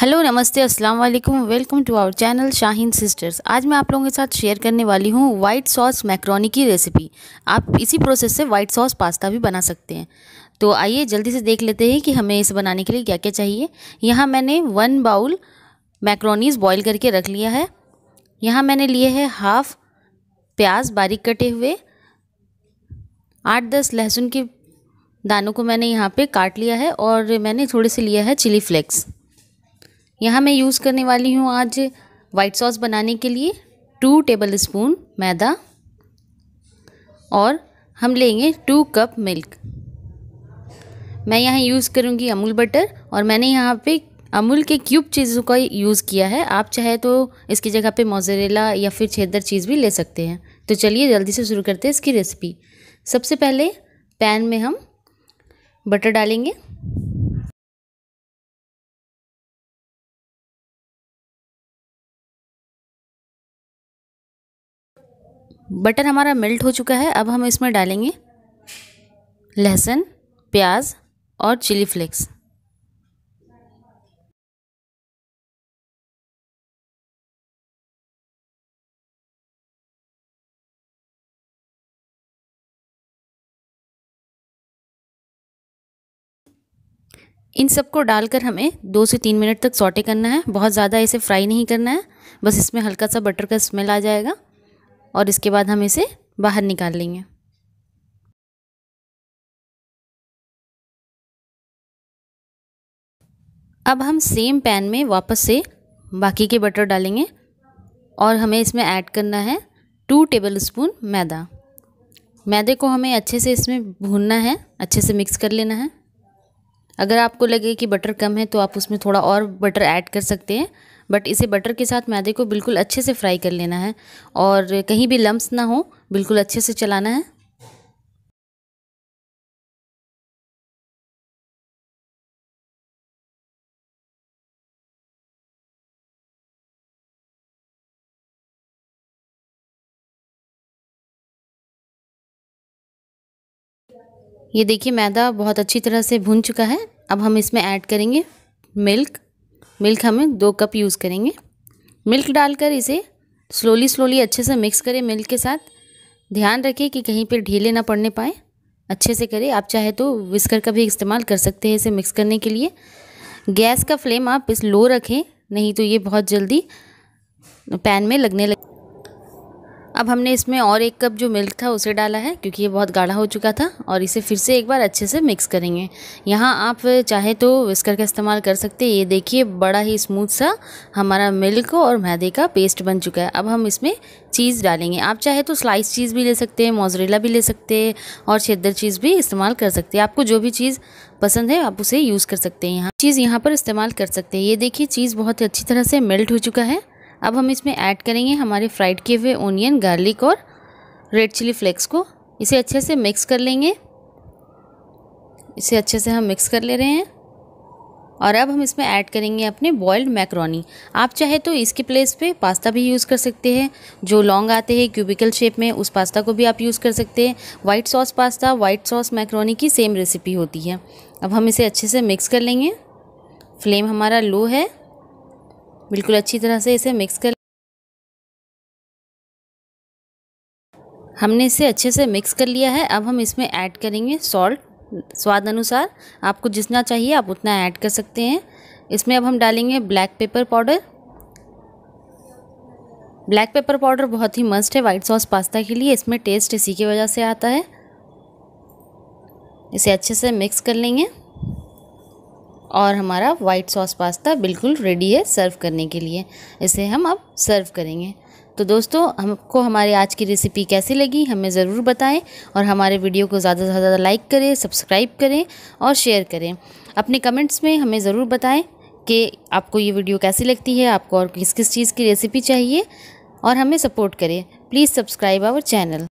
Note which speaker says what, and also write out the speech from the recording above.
Speaker 1: hello नमस्ते अस्सलाम वालेकुम welcome to our channel Shaheen sisters आज मैं आप लोगों के साथ शेयर करने वाली हूँ वाइट सॉस मैक्रोनी की रेसिपी आप इसी प्रोसेस से वाइट सॉस पास्ता भी बना सकते हैं तो आइए जल्दी से देख लेते हैं कि हमें इसे बनाने के लिए क्या क्या चाहिए यहाँ मैंने वन बाउल मैक्रोनीज बॉयल करके रख लिया है यहाँ मैंने लिए है हाफ प्याज बारीक कटे हुए आठ दस लहसुन के दानों को मैंने यहाँ पर काट लिया है और मैंने थोड़े से लिया है चिली फ्लेक्स यहाँ मैं यूज़ करने वाली हूँ आज वाइट सॉस बनाने के लिए टू टेबल स्पून मैदा और हम लेंगे टू कप मिल्क मैं यहाँ यूज़ करूँगी अमूल बटर और मैंने यहाँ पे अमूल के क्यूब चीज़ों का यूज़ किया है आप चाहे तो इसकी जगह पे मोजरेला या फिर छेदर चीज़ भी ले सकते हैं तो चलिए जल्दी से शुरू करते हैं इसकी रेसिपी सबसे पहले पैन में हम बटर डालेंगे बटर हमारा मेल्ट हो चुका है अब हम इसमें डालेंगे लहसुन प्याज और चिली फ्लेक्स इन सबको डालकर हमें दो से तीन मिनट तक सॉटे करना है बहुत ज़्यादा इसे फ्राई नहीं करना है बस इसमें हल्का सा बटर का स्मेल आ जाएगा और इसके बाद हम इसे बाहर निकाल लेंगे अब हम सेम पैन में वापस से बाकी के बटर डालेंगे और हमें इसमें ऐड करना है टू टेबल स्पून मैदा मैदे को हमें अच्छे से इसमें भूनना है अच्छे से मिक्स कर लेना है अगर आपको लगे कि बटर कम है तो आप उसमें थोड़ा और बटर ऐड कर सकते हैं बट इसे बटर के साथ मैदे को बिल्कुल अच्छे से फ्राई कर लेना है और कहीं भी लम्ब ना हो बिल्कुल अच्छे से चलाना है ये देखिए मैदा बहुत अच्छी तरह से भुन चुका है अब हम इसमें ऐड करेंगे मिल्क मिल्क हमें दो कप यूज़ करेंगे मिल्क डालकर इसे स्लोली स्लोली अच्छे से मिक्स करें मिल्क के साथ ध्यान रखें कि कहीं पर ढीले ना पड़ने पाए अच्छे से करें आप चाहे तो विस्कर का भी इस्तेमाल कर सकते हैं इसे मिक्स करने के लिए गैस का फ्लेम आप इस लो रखें नहीं तो ये बहुत जल्दी पैन में लगने लगे अब हमने इसमें और एक कप जो मिल्क था उसे डाला है क्योंकि ये बहुत गाढ़ा हो चुका था और इसे फिर से एक बार अच्छे से मिक्स करेंगे यहाँ आप चाहे तो विस्कर का इस्तेमाल कर सकते हैं ये देखिए बड़ा ही स्मूथ सा हमारा मिल्क और मैदे का पेस्ट बन चुका है अब हम इसमें चीज़ डालेंगे आप चाहे तो स्लाइस चीज़ भी ले सकते हैं मोजरेला भी ले सकते हैं और छेदर चीज़ भी इस्तेमाल कर सकते हैं आपको जो भी चीज़ पसंद है आप उसे यूज़ कर सकते हैं यहाँ चीज़ यहाँ पर इस्तेमाल कर सकते हैं ये देखिए चीज़ बहुत अच्छी तरह से मेल्ट हो चुका है अब हम इसमें ऐड करेंगे हमारे फ्राइड किए हुए ओनियन गार्लिक और रेड चिली फ्लेक्स को इसे अच्छे से मिक्स कर लेंगे इसे अच्छे से हम मिक्स कर ले रहे हैं और अब हम इसमें ऐड करेंगे अपने बॉयल्ड मैक्रोनी आप चाहे तो इसके प्लेस पे पास्ता भी यूज़ कर सकते हैं जो लॉन्ग आते हैं क्यूबिकल शेप में उस पास्ता को भी आप यूज़ कर सकते हैं white sauce pasta white sauce macaroni की सेम रेसिपी होती है अब हम इसे अच्छे से मिक्स कर लेंगे फ्लेम हमारा लो है बिल्कुल अच्छी तरह से इसे मिक्स कर हमने इसे अच्छे से मिक्स कर लिया है अब हम इसमें ऐड करेंगे सॉल्ट स्वाद अनुसार आपको जितना चाहिए आप उतना ऐड कर सकते हैं इसमें अब हम डालेंगे black pepper powder black pepper powder बहुत ही मस्त है वाइट सॉस पास्ता के लिए इसमें टेस्ट इसी की वजह से आता है इसे अच्छे से मिक्स कर लेंगे और हमारा वाइट सॉस पास्ता बिल्कुल रेडी है सर्व करने के लिए इसे हम अब सर्व करेंगे तो दोस्तों हमको हमारी आज की रेसिपी कैसी लगी हमें ज़रूर बताएं और हमारे वीडियो को ज़्यादा से ज़्यादा लाइक करें सब्सक्राइब करें और शेयर करें अपने कमेंट्स में हमें ज़रूर बताएं कि आपको ये वीडियो कैसी लगती है आपको और किस किस चीज़ की रेसिपी चाहिए और हमें सपोर्ट करें प्लीज़ सब्सक्राइब आवर चैनल